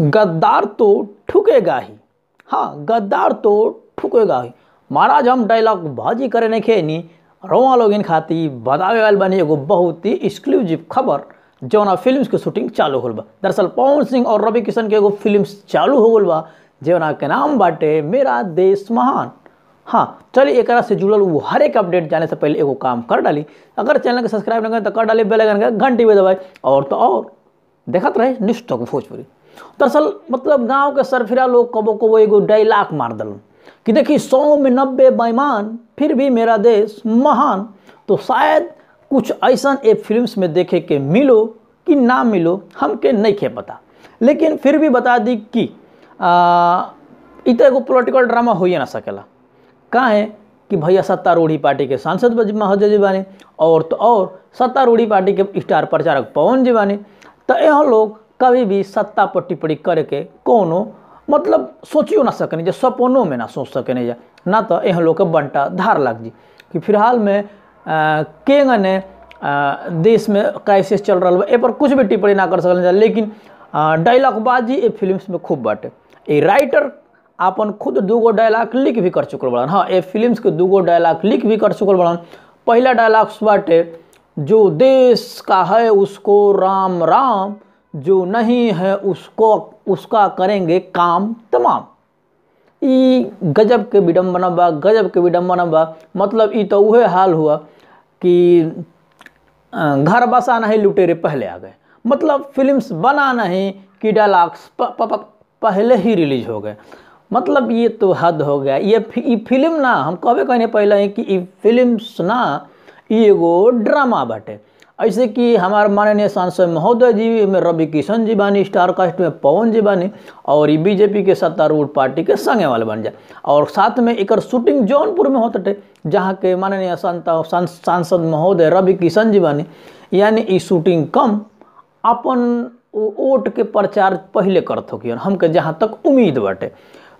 गद्दार तो ठुकेगा ही हाँ गद्दार तो ठुकेगा ही महाराज हम डायलॉग भाजी करे नहीं नहीं रोवा लोग इन खाती बदावे वाले बनी एगो बहुत ही एक्सक्लूसिव खबर जौना फिल्म के शूटिंग चालू होल बा दरअसल पवन सिंह और रवि किशन के एगो फिल्म चालू हो गल बा जौना के नाम बाटे मेरा देश महान हाँ चलिए एक से जुड़ल वो हर एक अपडेट जाने से पहले एगो काम कर डाली अगर चैनल के सब्सक्राइब नहीं करें तो कर डाली बेल आइकन का घंटी भी दबाए और तो और देखते रहे निष्ठों को भोजपुरी दरअसल मतलब गांव के सरफिरा लोग कबो कबो एगो डायलाग मार दल कि देखी सौ में नब्बे बेईमान फिर भी मेरा देश महान तो शायद कुछ ऐसा ए फिल्म्स में देखे के मिलो कि ना मिलो हमके नहीं खे पता लेकिन फिर भी बता दी कि इत एगो पोलिटिकल ड्रामा हो ना सकेला काहे कि भैया सत्तारूढ़ी पार्टी के सांसद महाजय जी बने और तो और सत्तारूढ़ी पार्टी के स्टार प्रचारक पवन जी बने तो यह लोग कभी भी सत्ता पर टिप्पणी करके कोनो मतलब सोचियो ना सकने जे सपनों में ना सोच सकने जा ना तो यहाँ लोग बंटा धार लग जी कि फिलहाल में के ने देश में क्राइसिस चल रहा है ए पर कुछ भी टिप्पणी ना कर सकल लेकिन डायलॉगबाजी ये फिल्म में खूब बाटे ये राइटर अपन खुद दूगो डायलॉग लिख भी कर चुकल बड़न हाँ ये फिल्म्स के दूगो डायलॉग लिख भी कर चुकल बड़न पहला डायलॉग्स बाटे जो देश का है उसको राम राम जो नहीं है उसको उसका करेंगे काम तमाम ई गजब के विडम्बना बा गजब के विडम्बना बा मतलब ई तो वह हाल हुआ कि घर बसा नहीं लुटेरे पहले आ गए मतलब फिल्म्स बना नहीं कि डायलॉग्स पहले ही रिलीज हो गए मतलब ये तो हद हो गया ये फि, फिल्म ना हम कहे कहने पहले कि ई फिल्म्स ना वो ड्रामा बटे ऐसे कि हमारे माननीय सांसद महोदय जी में रवि किशन जी बानी स्टार कास्ट में पवन जी बानी और ये बीजेपी के सत्तारूढ़ पार्टी के संगे वाले बन जाए और साथ में एक शूटिंग जौनपुर में होते थे जहाँ के माननीय सांसद महोदय रवि किशन जी बानी यानी इस शूटिंग कम अपन वोट के प्रचार पहले करत हो हमके जहाँ तक उम्मीद बटे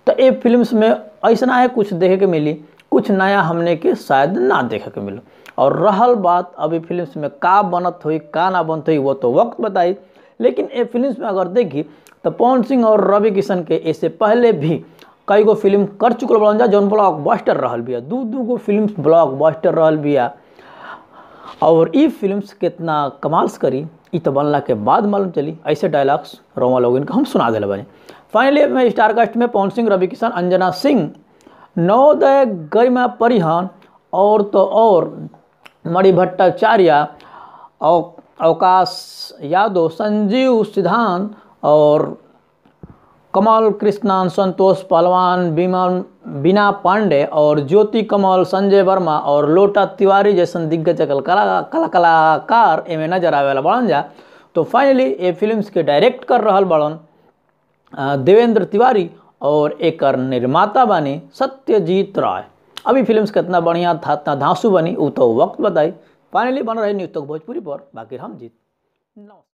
तो ये फिल्म में ऐसा है कुछ देखे के मिली कुछ नया हमने के शायद ना देखे के मिलो और रहल बात अभी फिल्म में का बनत हुई का ना बनत हुई वो तो वक्त बताई लेकिन ये फिल्म में अगर देखी तो पवन सिंह और रवि किशन के इससे पहले भी कई गो फिल्म कर चुकल बन जा जौन ब्लॉक बस्टर रहा बिया दू दू गो फिल्म ब्लॉक बस्टर भी बिया और ये फिल्म्स कितना कमाल्स करी इ तो बनला के बाद मालूम चली ऐसे डायलॉग्स रोमा लोगिन का हम सुना दिल बने फाइनली में स्टारकास्ट में पवन सिंह रवि किशन अंजना सिंह नवोदय गरिमा परिहन और तो और मणिभट्टाचार्य अवकाश यादव संजीव सिद्धांत और कमल कृष्णान संतोष पहलवान विमल बिना पांडे और ज्योति कमल संजय वर्मा और लोटा तिवारी जैसन दिग्गज कला कला कलाकार एमे नजर आवे बड़न जा तो फाइनली ये फिल्म्स के डायरेक्ट कर रहा बड़न देवेंद्र तिवारी और एकर निर्माता बने सत्यजीत राय अभी फिल्म कितना बढ़िया था इतना धांसू बनी वो तो वक्त बताई फाइनली बन रहे न्यूज़ तक भोजपुरी पर बाकी हम जीत नमस्कार